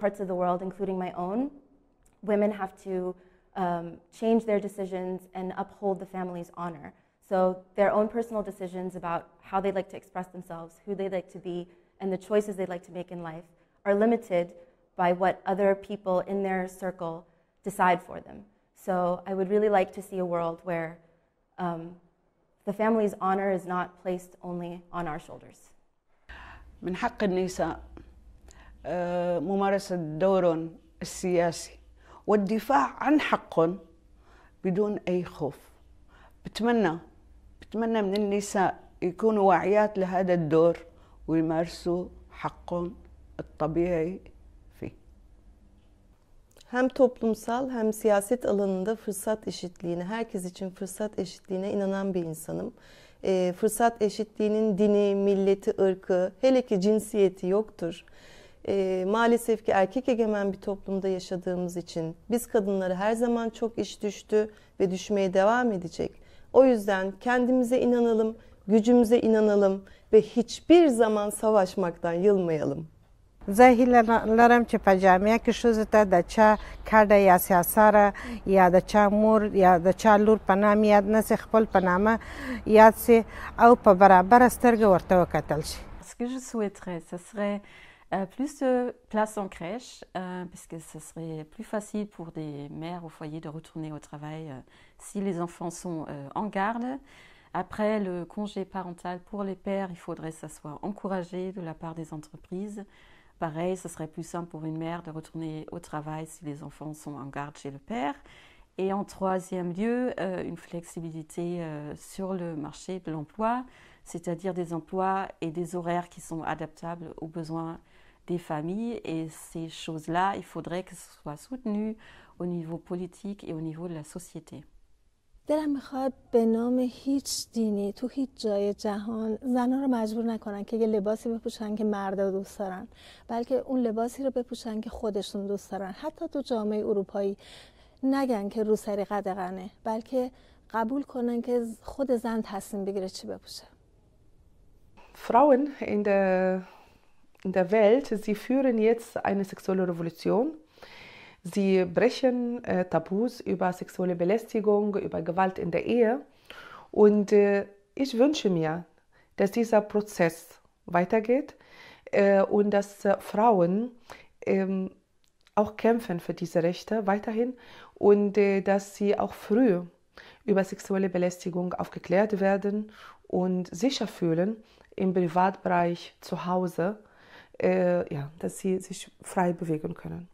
parts of the world, including my own, women have to um, change their decisions and uphold the family's honor. So their own personal decisions about how they'd like to express themselves, who they'd like to be, and the choices they'd like to make in life are limited by what other people in their circle decide for them. So I would really like to see a world where um, the family's honor is not placed only on our shoulders. من حق النساء ممارسة دورهم السياسي والدفاع عن حقهم بدون أي خوف بتمنى بتمنى من النساء يكونوا واعيات لهذا الدور ويمارسوا حقهم الطبيعي Hem toplumsal hem siyaset alanında fırsat eşitliğine, herkes için fırsat eşitliğine inanan bir insanım. E, fırsat eşitliğinin dini, milleti, ırkı, hele ki cinsiyeti yoktur. e, maalesef ki erkek egemen bir toplumda yaşadığımız için biz kadınları her zaman çok iş düştü ve düşmeye devam edecek. O yüzden kendimize inanalım, gücümüze inanalım ve hiçbir zaman savaşmaktan yılmayalım. زهیلرم چې په جامعه کې ښځو ته د ya کډه یا سیاساره یا د چا مور یا د چا لور په نام یاد نه سي خپل په نامه یاد سي او Ce que je souhaiterais, ce serait Euh, plus de places en crèche, puisque euh, parce que ce serait plus facile pour des mères au foyer de retourner au travail euh, si les enfants sont en garde. Après le congé parental pour les pères, il faudrait que ça soit encouragé de la part des entreprises. Pareil, ce serait plus simple pour une mère de retourner au travail si les enfants sont en garde chez le père. Et en troisième lieu, euh, une flexibilité euh, sur le marché de l'emploi, c'est-à-dire des emplois et des horaires qui sont adaptables aux besoins des familles. Et ces choses-là, il faudrait que ce soit soutenu au niveau politique et au niveau de la société. دلم میخواد به نام هیچ دینی تو هیچ جای جهان زنها رو مجبور نکنن که یه لباسی بپوشن که مردا دوست دارن بلکه اون لباسی رو بپوشن که خودشون دوست دارن حتی تو جامعه اروپایی نگن که رو سری قدغنه بلکه قبول کنن که خود زن تصمیم بگیره چی بپوشه Frauen in der, in der Welt, sie führen jetzt eine sexuelle Revolution. Sie brechen äh, Tabus über sexuelle Belästigung, über Gewalt in der Ehe. Und äh, ich wünsche mir, dass dieser Prozess weitergeht äh, und dass äh, Frauen ähm, auch kämpfen für diese Rechte weiterhin und äh, dass sie auch früh über sexuelle Belästigung aufgeklärt werden und sicher fühlen im Privatbereich zu Hause, äh, ja, dass sie sich frei bewegen können.